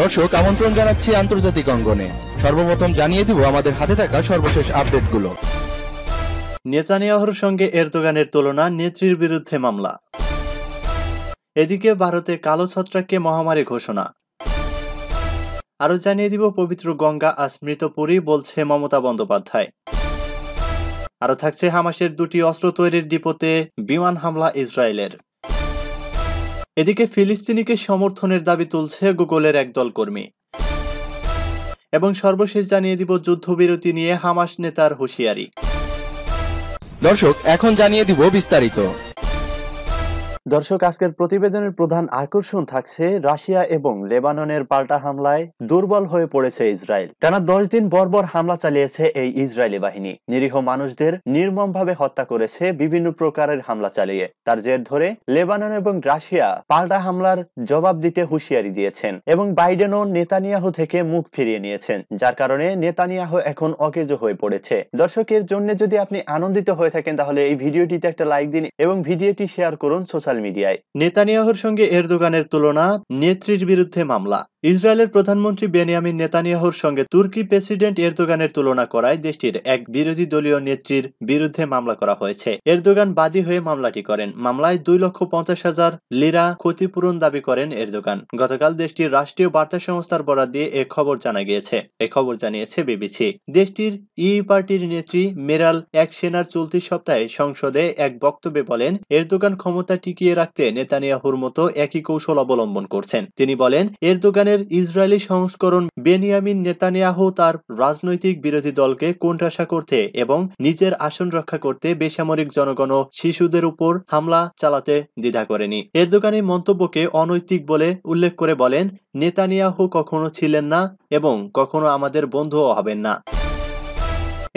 দর্শক আমন্ত্রণ জানাচ্ছি আন্তর্জাতিক অঙ্গনে সর্বপ্রথম জানিয়ে দিব আমাদের হাতে থাকা সর্বশেষ আপডেটগুলো নেতানিয়াহর সঙ্গে এরদোগানের তুলনা নেত্রীর বিরুদ্ধে মামলা এদিকে ভারতে কালো ছত্রাককে মহামারী ঘোষণা আরও জানিয়ে দিব পবিত্র গঙ্গা আজ মৃতপুরী বলছে মমতা বন্দ্যোপাধ্যায় আরও থাকছে হামাসের দুটি অস্ত্র তৈরির ডিপোতে বিমান হামলা ইসরায়েলের এদিকে ফিলিস্তিনিকে সমর্থনের দাবি তুলছে গুগলের একদল কর্মী এবং সর্বশেষ জানিয়ে দিব যুদ্ধবিরতি নিয়ে হামাস নেতার হুঁশিয়ারি দর্শক এখন জানিয়ে দিব বিস্তারিত দর্শক আজকের প্রতিবেদনের প্রধান আকর্ষণ থাকছে রাশিয়া এবং লেবাননের পাল্টা হামলায় দুর্বল হয়ে পড়েছে ইসরায়েল টানা দশ দিন বর্বর হামলা চালিয়েছে এই ইসরায়েলি বাহিনী নিরীহ মানুষদের নির্মমভাবে হত্যা করেছে বিভিন্ন প্রকারের হামলা চালিয়ে তার জের ধরে লেবানন এবং রাশিয়া পাল্টা হামলার জবাব দিতে হুঁশিয়ারি দিয়েছেন এবং বাইডেনও নেতানিয়াহু থেকে মুখ ফিরিয়ে নিয়েছেন যার কারণে নেতানিয়াহু এখন অকেজ হয়ে পড়েছে দর্শকের জন্য যদি আপনি আনন্দিত হয়ে থাকেন তাহলে এই ভিডিওটিতে একটা লাইক দিন এবং ভিডিওটি শেয়ার করুন সোশ্যাল সোশ্যাল মিডিয়ায় নেতানিয়াহুর সঙ্গে এরদোগানের তুলনা নেত্রীর বিরুদ্ধে মামলা ইসরায়েলের প্রধানমন্ত্রী বেনিয়ামিন নেতানিয়াহুর সঙ্গে তুর্কি প্রেসিডেন্ট এরদোগানের তুলনা করায় দেশটির এক বিরোধী দলীয় নেত্রীর বিরুদ্ধে মামলা করা হয়েছে এরদোগান বাদী হয়ে মামলাটি করেন মামলায় দুই লক্ষ পঞ্চাশ হাজার লিরা ক্ষতিপূরণ দাবি করেন এরদোগান গতকাল দেশটির রাষ্ট্রীয় বার্তা সংস্থার বরাদ দিয়ে এ খবর জানা গিয়েছে এ খবর জানিয়েছে বিবিসি দেশটির ই পার্টির নেত্রী মেরাল এক সেনার চলতি সপ্তাহে সংসদে এক বক্তব্যে বলেন এরদোগান ক্ষমতা টিকে টিকিয়ে রাখতে নেতানিয়াহুর মতো একই কৌশল অবলম্বন করছেন তিনি বলেন এরদোগানের ইসরায়েলি সংস্করণ বেনিয়ামিন নেতানিয়াহু তার রাজনৈতিক বিরোধী দলকে কোণঠাসা করতে এবং নিজের আসন রক্ষা করতে বেসামরিক জনগণ শিশুদের উপর হামলা চালাতে দ্বিধা করেনি এরদোগানের মন্তব্যকে অনৈতিক বলে উল্লেখ করে বলেন নেতানিয়াহু কখনো ছিলেন না এবং কখনো আমাদের বন্ধুও হবেন না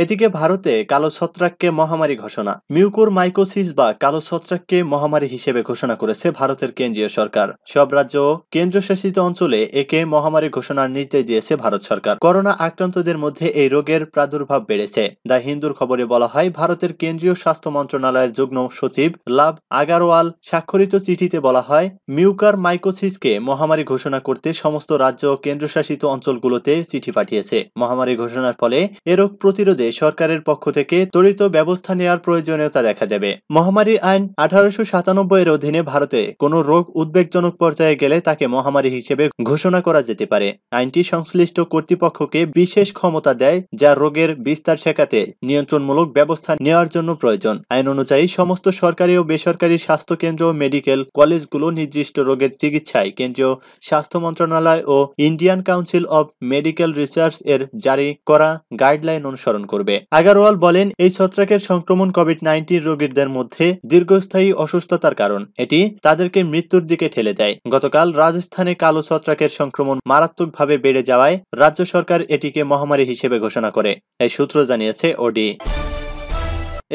এদিকে ভারতে কালো ছত্রাককে মহামারী ঘোষণা মিউকোর মাইকোসিস বা কালো ছত্রাককে মহামারী হিসেবে ঘোষণা করেছে ভারতের কেন্দ্রীয় সরকার সব রাজ্য কেন্দ্রশাসিত অঞ্চলে একে মহামারী ঘোষণার নির্দেশ দিয়েছে ভারত সরকার করোনা আক্রান্তদের মধ্যে এই রোগের প্রাদুর্ভাব বেড়েছে দ্য হিন্দুর খবরে বলা হয় ভারতের কেন্দ্রীয় স্বাস্থ্য মন্ত্রণালয়ের যুগ্ম সচিব লাভ আগারওয়াল স্বাক্ষরিত চিঠিতে বলা হয় মিউকার মাইকোসিসকে মহামারী ঘোষণা করতে সমস্ত রাজ্য ও কেন্দ্রশাসিত অঞ্চলগুলোতে চিঠি পাঠিয়েছে মহামারী ঘোষণার ফলে এ রোগ প্রতিরোধে বিরুদ্ধে সরকারের পক্ষ থেকে ত্বরিত ব্যবস্থা নেওয়ার প্রয়োজনীয়তা দেখা দেবে মহামারী আইন আঠারোশো এর অধীনে ভারতে কোনো রোগ উদ্বেগজনক পর্যায়ে গেলে তাকে মহামারী হিসেবে ঘোষণা করা যেতে পারে আইনটি সংশ্লিষ্ট কর্তৃপক্ষকে বিশেষ ক্ষমতা দেয় যা রোগের বিস্তার ঠেকাতে নিয়ন্ত্রণমূলক ব্যবস্থা নেওয়ার জন্য প্রয়োজন আইন অনুযায়ী সমস্ত সরকারি ও বেসরকারি স্বাস্থ্যকেন্দ্র মেডিকেল কলেজগুলো নির্দিষ্ট রোগের চিকিৎসায় কেন্দ্রীয় স্বাস্থ্য মন্ত্রণালয় ও Indian Council of Medical Research এর জারি করা গাইডলাইন অনুসরণ করে করবে আগারওয়াল বলেন এই ছত্রাকের সংক্রমণ কোভিড নাইন্টিন রোগীদের মধ্যে দীর্ঘস্থায়ী অসুস্থতার কারণ এটি তাদেরকে মৃত্যুর দিকে ঠেলে দেয় গতকাল রাজস্থানে কালো ছত্রাকের সংক্রমণ মারাত্মকভাবে বেড়ে যাওয়ায় রাজ্য সরকার এটিকে মহামারী হিসেবে ঘোষণা করে এই সূত্র জানিয়েছে ওডি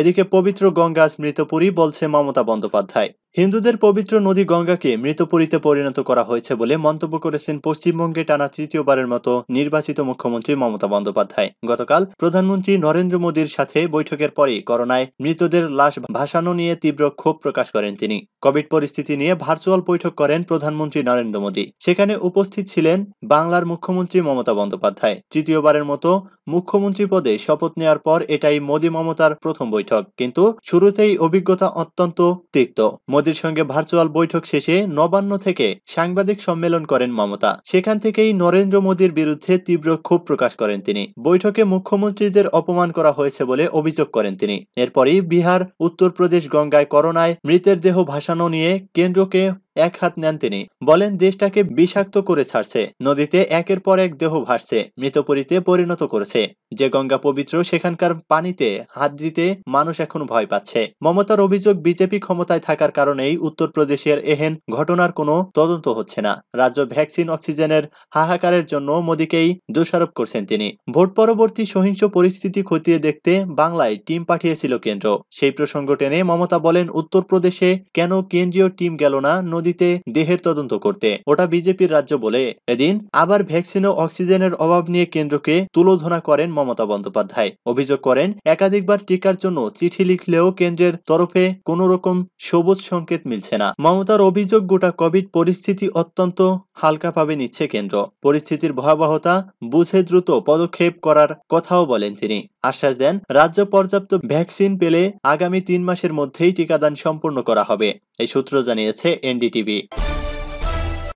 এদিকে পবিত্র গঙ্গা স্মৃতপুরী বলছে মমতা বন্দ্যোপাধ্যায় হিন্দুদের পবিত্র নদী গঙ্গাকে মৃতপুরীতে পরিণত করা হয়েছে বলে মন্তব্য করেছেন পশ্চিমবঙ্গে টানা তৃতীয়বারের মতো নির্বাচিত মুখ্যমন্ত্রী মমতা বন্দ্যোপাধ্যায় গতকাল প্রধানমন্ত্রী নরেন্দ্র মোদীর সাথে বৈঠকের পরে করোনায় মৃতদের লাশ ভাসানো নিয়ে তীব্র ক্ষোভ প্রকাশ করেন তিনি কোভিড পরিস্থিতি নিয়ে ভার্চুয়াল বৈঠক করেন প্রধানমন্ত্রী নরেন্দ্র মোদী সেখানে উপস্থিত ছিলেন বাংলার মুখ্যমন্ত্রী মমতা বন্দ্যোপাধ্যায় তৃতীয়বারের মতো মুখ্যমন্ত্রী পদে শপথ নেওয়ার পর এটাই মোদী মমতার প্রথম বৈঠক কিন্তু শুরুতেই অভিজ্ঞতা অত্যন্ত তিক্ত মোদীর সঙ্গে ভার্চুয়াল বৈঠক শেষে নবান্ন থেকে সাংবাদিক সম্মেলন করেন মমতা সেখান থেকেই নরেন্দ্র মোদীর বিরুদ্ধে তীব্র ক্ষোভ প্রকাশ করেন তিনি বৈঠকে মুখ্যমন্ত্রীদের অপমান করা হয়েছে বলে অভিযোগ করেন তিনি এরপরই বিহার উত্তরপ্রদেশ গঙ্গায় করোনায় মৃতের দেহ ভাসানো নিয়ে কেন্দ্রকে এক হাত নেন তিনি বলেন দেশটাকে বিষাক্ত করে ছাড়ছে নদীতে একের পর এক দেহ ভাসছে মৃতপরিতে পরিণত করেছে যে গঙ্গা পবিত্র সেখানকার পানিতে হাত দিতে মানুষ এখন ভয় পাচ্ছে মমতার অভিযোগ বিজেপি ক্ষমতায় থাকার কারণেই উত্তরপ্রদেশের এহেন ঘটনার কোনো তদন্ত হচ্ছে না রাজ্য ভ্যাকসিন অক্সিজেনের হাহাকারের জন্য মোদীকেই দোষারোপ করছেন তিনি ভোট পরবর্তী সহিংস পরিস্থিতি খতিয়ে দেখতে বাংলায় টিম পাঠিয়েছিল কেন্দ্র সেই প্রসঙ্গ টেনে মমতা বলেন উত্তরপ্রদেশে কেন কেন্দ্রীয় টিম গেল না নদী দিতে দেহের তদন্ত করতে ওটা বিজেপির রাজ্য বলে এদিন আবার ভ্যাকসিন ও অক্সিজেনের অভাব নিয়ে কেন্দ্রকে তুলোধনা করেন মমতা বন্দ্যোপাধ্যায় অভিযোগ করেন একাধিকবার টিকার জন্য চিঠি লিখলেও কেন্দ্রের তরফে কোনো রকম সবুজ সংকেত মিলছে না মমতার অভিযোগ গোটা কোভিড পরিস্থিতি অত্যন্ত হালকাভাবে নিচ্ছে কেন্দ্র পরিস্থিতির ভয়াবহতা বুঝে দ্রুত পদক্ষেপ করার কথাও বলেন তিনি আশ্বাস দেন রাজ্য পর্যাপ্ত ভ্যাকসিন পেলে আগামী তিন মাসের মধ্যেই টিকাদান সম্পূর্ণ করা হবে এই সূত্র জানিয়েছে এনডি টিভি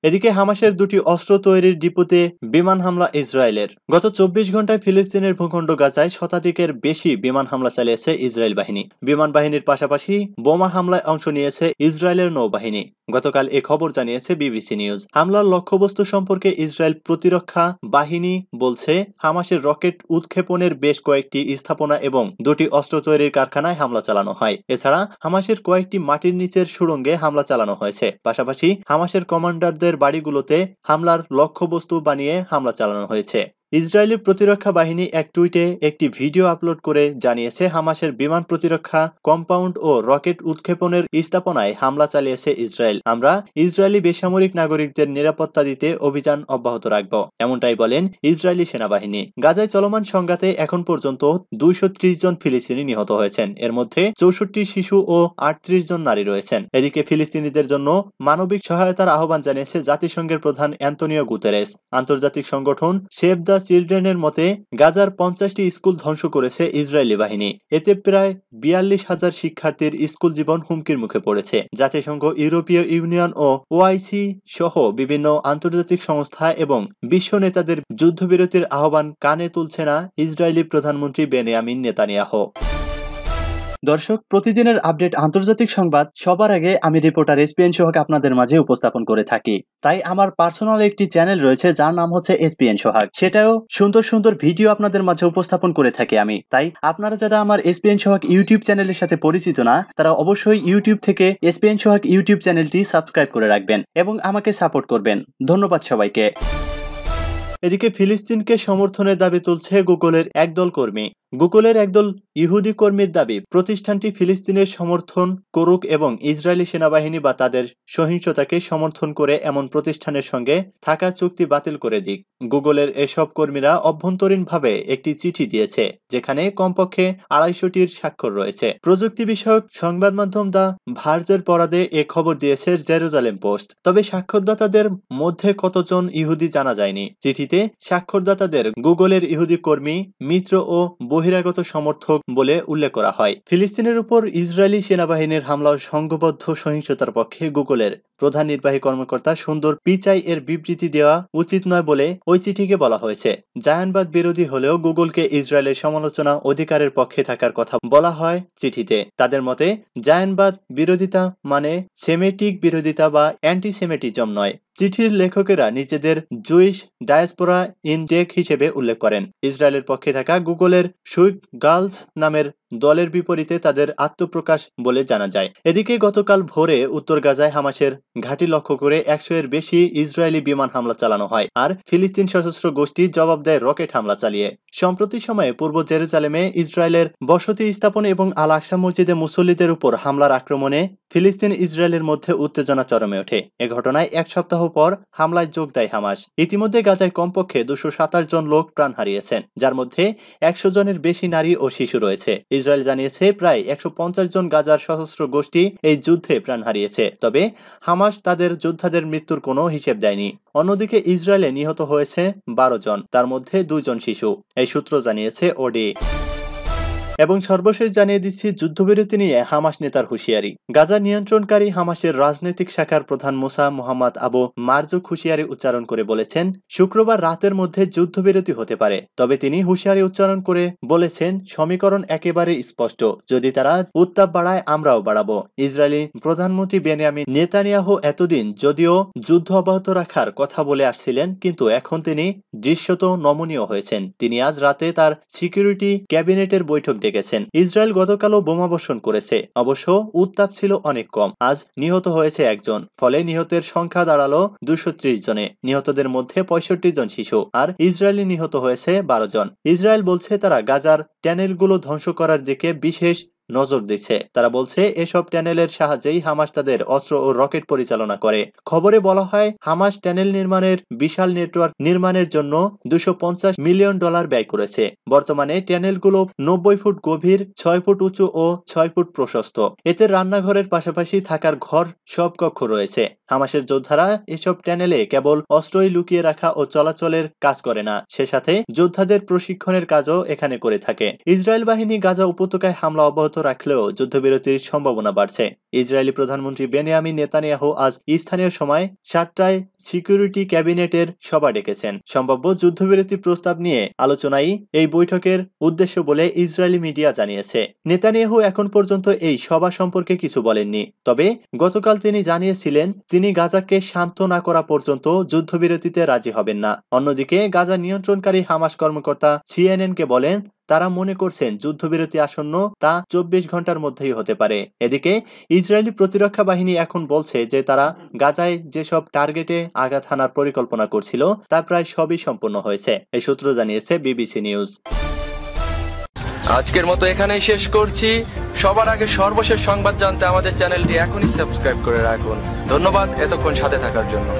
এদিকে হামাসের দুটি অস্ত্র তৈরির ডিপোতে বিমান হামলা ইসরায়েলের গত চব্বিশ ঘন্টায় ফিলিস্তিনের ভূখণ্ড গাজায় শতাধিকের বেশি বিমান হামলা চালিয়েছে ইসরায়েল বাহিনী বিমান বাহিনীর পাশাপাশি বোমা হামলায় অংশ নিয়েছে ইসরায়েলের নৌবাহিনী গতকাল এ খবর জানিয়েছে বিবিসি নিউজ হামলার লক্ষ্যবস্তু সম্পর্কে ইসরায়েল প্রতিরক্ষা বাহিনী বলছে হামাসের রকেট উৎক্ষেপণের বেশ কয়েকটি স্থাপনা এবং দুটি অস্ত্র তৈরির কারখানায় হামলা চালানো হয় এছাড়া হামাসের কয়েকটি মাটির নিচের সুরঙ্গে হামলা চালানো হয়েছে পাশাপাশি হামাসের কমান্ডারদের বাড়িগুলোতে হামলার লক্ষ্যবস্তু বানিয়ে হামলা চালানো হয়েছে ইসরায়েলের প্রতিরক্ষা বাহিনী এক টুইটে একটি ভিডিও আপলোড করে জানিয়েছে হামাসের বিমান প্রতিরক্ষা কম্পাউন্ড ও রকেট উৎক্ষেপণের স্থাপনায় হামলা চালিয়েছে ইসরায়েল আমরা ইসরায়েলি বেসামরিক নাগরিকদের নিরাপত্তা দিতে অভিযান অব্যাহত রাখব এমনটাই বলেন ইসরায়েলি সেনাবাহিনী গাজায় চলমান সংঘাতে এখন পর্যন্ত দুইশো জন ফিলিস্তিনি নিহত হয়েছেন এর মধ্যে চৌষট্টি শিশু ও আটত্রিশ জন নারী রয়েছেন এদিকে ফিলিস্তিনিদের জন্য মানবিক সহায়তার আহ্বান জানিয়েছে জাতিসংঘের প্রধান অ্যান্তনিও গুতেরেস আন্তর্জাতিক সংগঠন সেভ দ্য চিলড্রেনের মতে গাজার পঞ্চাশটি স্কুল ধ্বংস করেছে ইসরায়েলি বাহিনী এতে প্রায় বিয়াল্লিশ হাজার শিক্ষার্থীর স্কুল জীবন হুমকির মুখে পড়েছে জাতিসংঘ ইউরোপীয় ইউনিয়ন ও ওআইসি সহ বিভিন্ন আন্তর্জাতিক সংস্থা এবং বিশ্ব নেতাদের যুদ্ধবিরতির আহ্বান কানে তুলছে না ইসরায়েলি প্রধানমন্ত্রী বেনিয়ামিন নেতানিয়াহ দর্শক প্রতিদিনের আপডেট আন্তর্জাতিক সংবাদ সবার আগে আমি রিপোর্টার এসপিএন সোহাগ আপনাদের মাঝে উপস্থাপন করে থাকি তাই আমার পার্সোনাল একটি চ্যানেল রয়েছে যার নাম হচ্ছে এসপিএন সোহাগ সেটাও সুন্দর সুন্দর ভিডিও আপনাদের মাঝে উপস্থাপন করে থাকি আমি তাই আপনারা যারা আমার এসপিএন সোহাগ ইউটিউব চ্যানেলের সাথে পরিচিত না তারা অবশ্যই ইউটিউব থেকে এসপিএন সোহাগ ইউটিউব চ্যানেলটি সাবস্ক্রাইব করে রাখবেন এবং আমাকে সাপোর্ট করবেন ধন্যবাদ সবাইকে এদিকে ফিলিস্তিনকে সমর্থনের দাবি তুলছে গুগলের একদল কর্মী গুগলের একদল ইহুদি কর্মীর দাবি প্রতিষ্ঠানটি ফিলিস্তিনের সমর্থন করুক এবং ইসরায়েলি সেনাবাহিনী বা তাদের সহিংসতাকে সমর্থন করে এমন প্রতিষ্ঠানের সঙ্গে থাকা চুক্তি বাতিল করে দিক গুগলের এসব কর্মীরা অভ্যন্তরীণভাবে একটি চিঠি দিয়েছে যেখানে কমপক্ষে আড়াইশটির স্বাক্ষর রয়েছে প্রযুক্তি বিষয়ক সংবাদ মাধ্যম দা ভার্জের পরাদে এ খবর দিয়েছে জেরুজালেম পোস্ট তবে সাক্ষরদাতাদের মধ্যে কতজন ইহুদি জানা যায়নি চিঠিতে বিবৃতিতে স্বাক্ষরদাতাদের গুগলের ইহুদি কর্মী মিত্র ও বহিরাগত সমর্থক বলে উল্লেখ করা হয় ফিলিস্তিনের উপর ইসরায়েলি সেনাবাহিনীর হামলা সংঘবদ্ধ সহিংসতার পক্ষে গুগলের প্রধান নির্বাহী কর্মকর্তা সুন্দর পিচাই এর বিবৃতি দেওয়া উচিত নয় বলে ওই চিঠিকে বলা হয়েছে জায়ানবাদ বিরোধী হলেও গুগলকে ইসরায়েলের সমালোচনা অধিকারের পক্ষে থাকার কথা বলা হয় চিঠিতে তাদের মতে জায়ানবাদ বিরোধিতা মানে সেমেটিক বিরোধিতা বা অ্যান্টিসেমেটিজম নয় চিঠির লেখকেরা নিজেদের জুইশ ডায়াসপোরা ইন হিসেবে উল্লেখ করেন ইসরায়েলের পক্ষে থাকা গুগলের সুইক গার্লস নামের দলের বিপরীতে তাদের আত্মপ্রকাশ বলে জানা যায় এদিকে গতকাল ভোরে উত্তর গাজায় হামাসের ঘাঁটি লক্ষ্য করে একশো এর বেশি ইসরায়েলি বিমান হামলা চালানো হয় আর ফিলিস্তিন সশস্ত্র গোষ্ঠী জবাব দেয় রকেট হামলা চালিয়ে সম্প্রতি সময়ে পূর্ব জেরুজালেমে ইসরায়েলের বসতি স্থাপন এবং আল আকসা মসজিদে মুসল্লিদের উপর হামলার আক্রমণে ফিলিস্তিন ইসরায়েলের মধ্যে উত্তেজনা চরমে ওঠে এ ঘটনায় এক সপ্তাহ পর হামলায় যোগ দেয় হামাস ইতিমধ্যে গাজায় কমপক্ষে দুশো জন লোক প্রাণ হারিয়েছেন যার মধ্যে একশো জনের বেশি নারী ও শিশু রয়েছে ইসরায়েল জানিয়েছে প্রায় একশো জন গাজার সশস্ত্র গোষ্ঠী এই যুদ্ধে প্রাণ হারিয়েছে তবে হামাস তাদের যোদ্ধাদের মৃত্যুর কোনো হিসেব দেয়নি অন্যদিকে ইসরায়েলে নিহত হয়েছে বারো জন তার মধ্যে দুজন শিশু এই সূত্র জানিয়েছে ওডি এবং সর্বশেষ জানিয়ে দিচ্ছি যুদ্ধবিরতি নিয়ে হামাস নেতার হুঁশিয়ারি গাজা নিয়ন্ত্রণকারী হামাসের রাজনৈতিক শাখার প্রধান মোসা মোহাম্মদ আবু মার্জুক হুঁশিয়ারি উচ্চারণ করে বলেছেন শুক্রবার রাতের মধ্যে যুদ্ধবিরতি হতে পারে তবে তিনি হুঁশিয়ারি উচ্চারণ করে বলেছেন সমীকরণ একেবারে স্পষ্ট যদি তারা উত্তাপ বাড়ায় আমরাও বাড়াবো ইসরায়েলি প্রধানমন্ত্রী বেনিয়ামি নেতানিয়াহু এতদিন যদিও যুদ্ধ অব্যাহত রাখার কথা বলে আসছিলেন কিন্তু এখন তিনি দৃশ্যত নমনীয় হয়েছেন তিনি আজ রাতে তার সিকিউরিটি ক্যাবিনেটের বৈঠক উঠে গেছেন ইসরায়েল গতকালও বোমা বর্ষণ করেছে অবশ্য উত্তাপ ছিল অনেক কম আজ নিহত হয়েছে একজন ফলে নিহতের সংখ্যা দাঁড়ালো দুশো জনে নিহতদের মধ্যে পঁয়ষট্টি জন শিশু আর ইসরায়েলি নিহত হয়েছে বারো জন ইসরায়েল বলছে তারা গাজার ট্যানেলগুলো ধ্বংস করার দিকে বিশেষ নজর দিচ্ছে তারা বলছে এসব ট্যানেলের সাহায্যেই হামাস তাদের অস্ত্র ও রকেট পরিচালনা করে খবরে বলা হয় হামাস ট্যানেল নির্মাণের বিশাল নেটওয়ার্ক নির্মাণের জন্য দুশো মিলিয়ন ডলার ব্যয় করেছে বর্তমানে ট্যানেলগুলো নব্বই ফুট গভীর ছয় ফুট উঁচু ও ছয় ফুট প্রশস্ত এতে রান্নাঘরের পাশাপাশি থাকার ঘর সব কক্ষ রয়েছে হামাসের যোদ্ধারা এসব ট্যানেলে কেবল অস্ত্রই লুকিয়ে রাখা ও চলাচলের কাজ করে না সে সাথে যোদ্ধাদের প্রশিক্ষণের কাজও এখানে করে থাকে ইসরায়েল বাহিনী গাজা উপত্যকায় হামলা অব্যাহত অব্যাহত রাখলেও যুদ্ধবিরতির সম্ভাবনা বাড়ছে ইসরায়েলি প্রধানমন্ত্রী বেনিয়ামিন নেতানিয়াহু আজ স্থানীয় সময় সাতটায় সিকিউরিটি ক্যাবিনেটের সভা ডেকেছেন সম্ভাব্য যুদ্ধবিরতি প্রস্তাব নিয়ে আলোচনাই এই বৈঠকের উদ্দেশ্য বলে ইসরায়েলি মিডিয়া জানিয়েছে নেতানিয়াহু এখন পর্যন্ত এই সভা সম্পর্কে কিছু বলেননি তবে গতকাল তিনি জানিয়েছিলেন তিনি গাজাকে শান্ত না করা পর্যন্ত যুদ্ধবিরতিতে রাজি হবেন না অন্যদিকে গাজা নিয়ন্ত্রণকারী হামাস কর্মকর্তা সিএনএনকে বলেন তারা মনে করছেন যুদ্ধবিরতি আসন্ন তা চব্বিশ ঘন্টার মধ্যেই হতে পারে এদিকে ইসরায়েলি প্রতিরক্ষা বাহিনী এখন বলছে যে তারা গাজায় যেসব টার্গেটে আঘাত হানার পরিকল্পনা করছিল তা প্রায় সবই সম্পন্ন হয়েছে এই সূত্র জানিয়েছে বিবিসি নিউজ আজকের মতো এখানেই শেষ করছি সবার আগে সর্বশেষ সংবাদ জানতে আমাদের চ্যানেলটি এখনই সাবস্ক্রাইব করে রাখুন ধন্যবাদ এতক্ষণ সাথে থাকার জন্য